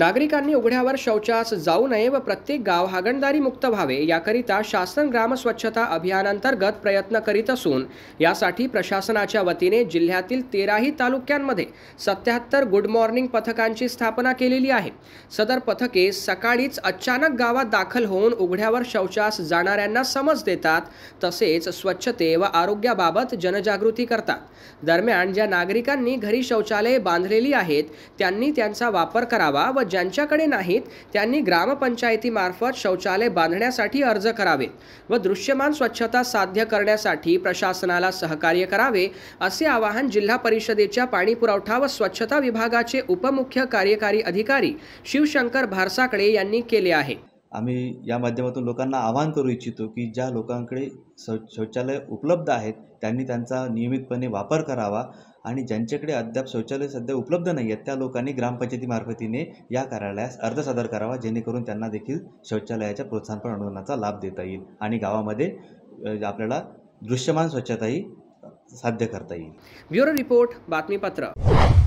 नागरिकांनी उघड्यावर शौचास जाऊ नये व प्रत्येक गाव हागणदारी मुक्त व्हावे याकरिता शासन ग्राम स्वच्छता अभियानांतर्गत प्रयत्न करीत असून यासाठी प्रशासनाच्या वतीने जिल्ह्यातील तेराही तालुक्यांमध्ये सत्याहत्तर गुड मॉर्निंग पथकांची स्थापना केलेली आहे सदर पथके सकाळीच अचानक गावात दाखल होऊन उघड्यावर शौचास जाणाऱ्यांना समज देतात तसेच स्वच्छते व आरोग्याबाबत जनजागृती करतात दरम्यान ज्या नागरिकांनी घरी शौचालय बांधलेली आहेत त्यांनी त्यांचा वापर करावा व ज्यांच्याकडे नाहीत त्यांनी ग्रामपंचायतीमार्फत शौचालय बांधण्यासाठी अर्ज करावेत व दृश्यमान स्वच्छता साध्य करण्यासाठी प्रशासनाला सहकार्य करावे असे आवाहन जिल्हा परिषदेच्या पाणीपुरवठा व स्वच्छता विभागाचे उपमुख्य कार्यकारी अधिकारी शिवशंकर भारसाकडे यांनी केले आहे आम्ही या माध्यमातून लोकांना आवाहन करू इच्छितो की ज्या लोकांकडे शौ शौचालय उपलब्ध आहेत त्यांनी त्यांचा नियमितपणे वापर करावा आणि ज्यांच्याकडे अद्याप शौचालय सध्या उपलब्ध नाही आहेत त्या लोकांनी ग्रामपंचायतीमार्फतीने या कार्यालयास अर्ज सादर करावा जेणेकरून त्यांना देखील शौचालयाच्या प्रोत्साहनपर अनुदानाचा लाभ देता येईल आणि गावामध्ये आपल्याला दृश्यमान स्वच्छताही साध्य करता येईल ब्युरो रिपोर्ट बातमीपत्र